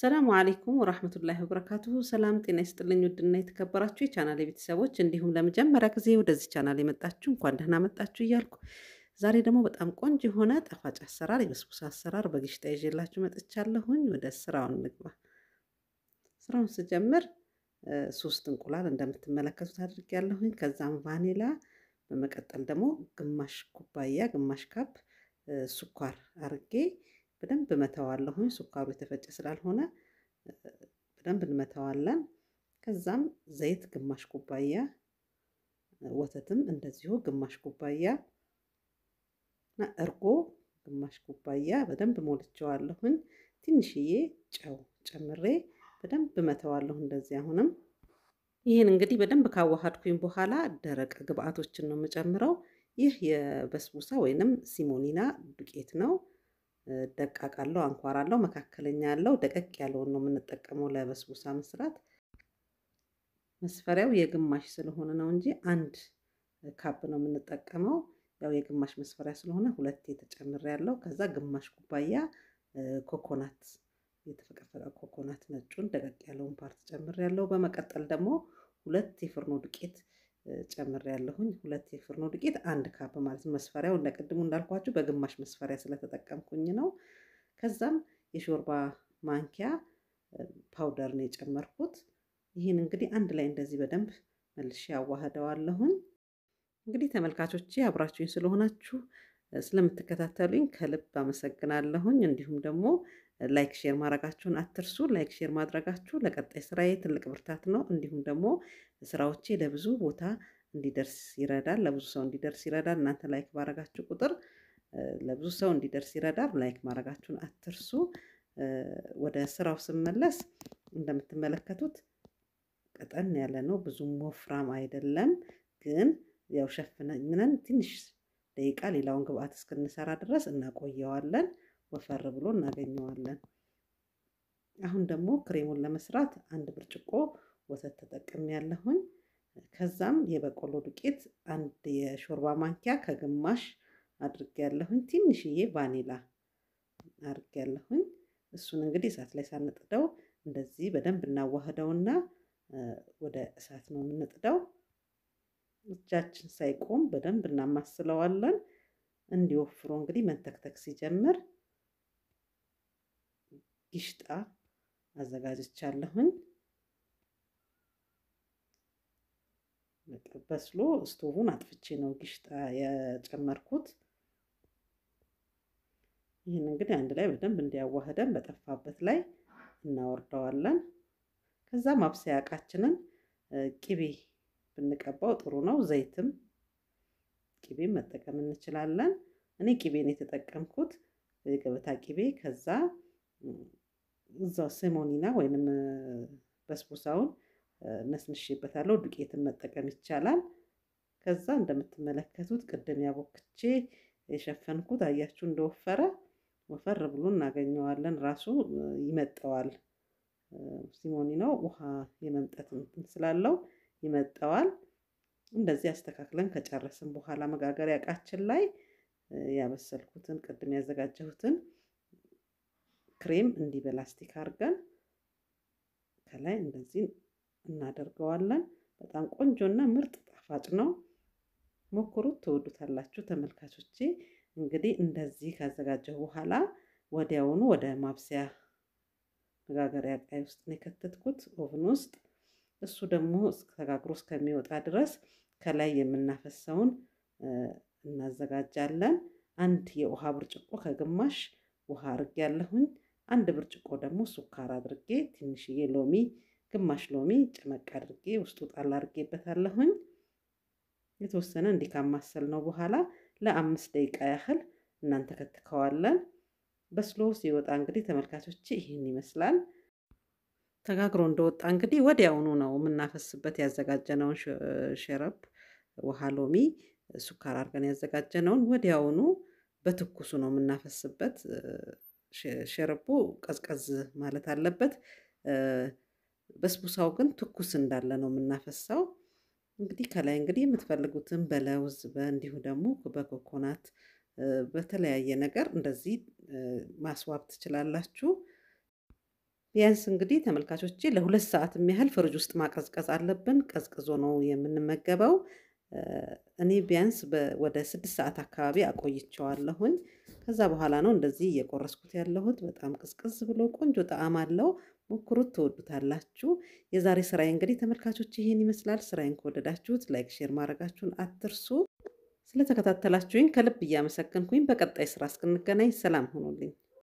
ሰላሙ አለይኩም ወራህመቱላሂ ወበረካቱሁ። ሰላም ጤና ይስጥልኝ። ውድና የተከበራችሁ የቻናል ቤተሰቦች እንዲሁም ለመጀመሪያ ጊዜ ወደዚህ ቻናል የመጣችሁ እንኳን ደህና መጣችሁ እያልኩ ዛሬ ደግሞ በጣም ቆንጆ የሆነ ጣፋጭ አሰራር የበስቡሳ አሰራር በግሽታ ይዤላችሁ መጥቻለሁኝ። ወደ ስራውን እንግባ። ስራውን ስጀምር ሶስት እንቁላል እንደምትመለከቱት አድርጌያለሁኝ። ከዛም ቫኒላ፣ በመቀጠል ደግሞ ግማሽ ኩባያ ግማሽ ካፕ ስኳር አርጌ በደንብ መተዋለሁኝ። ሱካሩ የተፈጨ ስላልሆነ በደንብ እንመተዋለን። ከዛም ዘይት ግማሽ ኩባያ፣ ወተትም እንደዚሁ ግማሽ ኩባያ እና እርጎ ግማሽ ኩባያ በደንብ ሞልቸዋለሁኝ። ትንሽዬ ጨው ጨምሬ በደንብ መተዋለሁ። እንደዚህ አሁንም ይህን እንግዲህ በደንብ ካዋሃድኩኝ በኋላ ደረቅ ግብአቶችን ነው የምጨምረው። ይህ የበስቡሳ ወይንም ሲሞኒና ዱቄት ነው። ደቃቃለው፣ አንኳራለው፣ መካከለኛ አለው። ደቀቅ ያለውን ነው የምንጠቀመው ለበስቡሳ መስራት። መስፈሪያው የግማሽ ስለሆነ ነው እንጂ አንድ ካፕ ነው የምንጠቀመው። ያው የግማሽ መስፈሪያ ስለሆነ ሁለት የተጨምር ያለው ከዛ ግማሽ ኩባያ ኮኮናት የተፈቀፈቀ ኮኮናት ነጩን ደቀቅ ያለውን ፓርት ጨምር ያለው። በመቀጠል ደግሞ ሁለት የፍርኖ ዱቄት ጨምር ያለሁኝ ሁለት የፍርኖ ዱቄት አንድ ካፕ ማለት ነው። መስፈሪያው እንደቅድሙ እንዳልኳችሁ በግማሽ መስፈሪያ ስለተጠቀምኩኝ ነው። ከዛም የሾርባ ማንኪያ ፓውደር ነው የጨመርኩት። ይህን እንግዲህ አንድ ላይ እንደዚህ በደንብ መልሼ አዋህደዋለሁኝ። እንግዲህ ተመልካቾቼ አብራችሁኝ ስለሆናችሁ ስለምትከታተሉኝ ከልብ አመሰግናለሁኝ። እንዲሁም ደግሞ ላይክ ሼር ማድረጋችሁን አትርሱ። ላይክ ሼር ማድረጋችሁ ለቀጣይ ስራዬ ትልቅ ብርታት ነው። እንዲሁም ደግሞ ስራዎቼ ለብዙ ቦታ እንዲደርስ ይረዳል፣ ለብዙ ሰው እንዲደርስ ይረዳል። እናንተ ላይክ ባረጋችሁ ቁጥር ለብዙ ሰው እንዲደርስ ይረዳል። ላይክ ማድረጋችሁን አትርሱ። ወደ ስራው ስመለስ እንደምትመለከቱት ቀጠን ያለ ነው፣ ብዙም ወፍራም አይደለም። ግን ያው ሸፍነን ትንሽ ደቂቃ ሌላውን ግብአት እስክንሰራ ድረስ እናቆየዋለን። ወፈር ብሎ እናገኘዋለን። አሁን ደግሞ ክሬሙን ለመስራት አንድ ብርጭቆ ወተት ተጠቅም ያለሁኝ። ከዛም የበቆሎ ዱቄት አንድ የሾርባ ማንኪያ ከግማሽ አድርጌ ያለሁኝ። ትንሽዬ ቫኒላ አድርጌ ያለሁኝ። እሱን እንግዲህ እሳት ላይ ሳንጥደው እንደዚህ በደንብ እናዋህደውና ወደ እሳት ነው የምንጥደው። እጃችን ሳይቆም በደንብ እናማስለዋለን። እንዲወፍሮ እንግዲህ መንተክተክ ሲጀምር ጊሽጣ አዘጋጅቻለሁኝ። በስሎ ስቶቡን አጥፍቼ ነው ጊሽጣ የጨመርኩት። ይህን እንግዲህ አንድ ላይ በደንብ እንዲያዋህደን በጠፋበት ላይ እናወርደዋለን። ከዛ ማብሰያ እቃችንን ቅቤ ብንቀባው ጥሩ ነው። ዘይትም ቂቤም መጠቀም እንችላለን። እኔ ቂቤን የተጠቀምኩት የገበታ ቂቤ ከዛ እዛው ሴሞኒና ወይንም በስቡሳውን ነስንሼበታለሁ። ዱቄትን መጠቀም ይቻላል። ከዛ እንደምትመለከቱት ቅድም ያቦክቼ የሸፈንኩት አያችሁ እንደወፈረ ወፈር ብሎ እናገኘዋለን። ራሱ ይመጠዋል። ሲሞኒ ነው ውሃ የመምጠት እንትን ስላለው ይመጠዋል። እንደዚህ አስተካክለን ከጨረስን በኋላ መጋገሪያ እቃችን ላይ ያበሰልኩትን ቅድም ያዘጋጀሁትን ክሬም እንዲህ በላስቲክ አድርገን ከላይ እንደዚህ እናደርገዋለን። በጣም ቆንጆና ምርጥ ጣፋጭ ነው። ሞክሩት፣ ትወዱታላችሁ ተመልካቾቼ። እንግዲህ እንደዚህ ካዘጋጀሁ በኋላ ወዲያውኑ ወደ ማብሰያ መጋገሪያ ቃይ ውስጥ ነው የከተትኩት ኦቭን ውስጥ እሱ ደግሞ ተጋግሮ እስከሚወጣ ድረስ ከላይ የምናፈሰውን እናዘጋጃለን። አንድ የውሃ ብርጭቆ ከግማሽ ውሃ አድርጌ ያለሁኝ አንድ ብርጭቆ ደግሞ ሱካር አድርጌ ትንሽዬ ሎሚ ግማሽ ሎሚ ጨመቅ አድርጌ ውስጡ ጣል አለሁኝ። የተወሰነ እንዲህ ማሰል ነው በኋላ ለአምስት ደቂቃ ያህል እናንተከትከዋለን። በስሎ ሲወጣ እንግዲህ ተመልካቾች ይህን ይመስላል። ተጋግሮ እንደወጣ እንግዲህ ወዲያውኑ ነው የምናፈስበት። ያዘጋጀነውን ሸረብ ውሃ፣ ሎሚ፣ ሱካር አድርገን ያዘጋጀነውን ወዲያውኑ በትኩሱ ነው የምናፈስበት። ሸረቡ ቀዝቀዝ ማለት አለበት። በስቡሳው ግን ትኩስ እንዳለ ነው የምናፈሳው። እንግዲህ ከላይ እንግዲህ የምትፈልጉትን በለውዝ እንዲሁ ደግሞ በኮኮናት በተለያየ ነገር እንደዚህ ማስዋብ ትችላላችሁ። ቢያንስ እንግዲህ ተመልካቾች ለሁለት ሰዓት የሚያህል ፍርጅ ውስጥ ማቀዝቀዝ አለብን። ቀዝቅዞ ነው የምንመገበው። እኔ ቢያንስ ወደ ስድስት ሰዓት አካባቢ አቆይቸዋለሁኝ። ከዛ በኋላ ነው እንደዚህ እየቆረስኩት ያለሁት። በጣም ቅዝቅዝ ብሎ ቆንጆ ጣዕም አለው። ሞክሩት፣ ትወዱታላችሁ። የዛሬ ስራዬ እንግዲህ ተመልካቾች ይህን ይመስላል። ስራዬን ከወደዳችሁት ላይክ፣ ሼር ማድረጋችሁን አትርሱ። ስለተከታተላችሁኝ ከልብ እያመሰገንኩኝ በቀጣይ ስራ እስክንገናኝ ሰላም ሆኖልኝ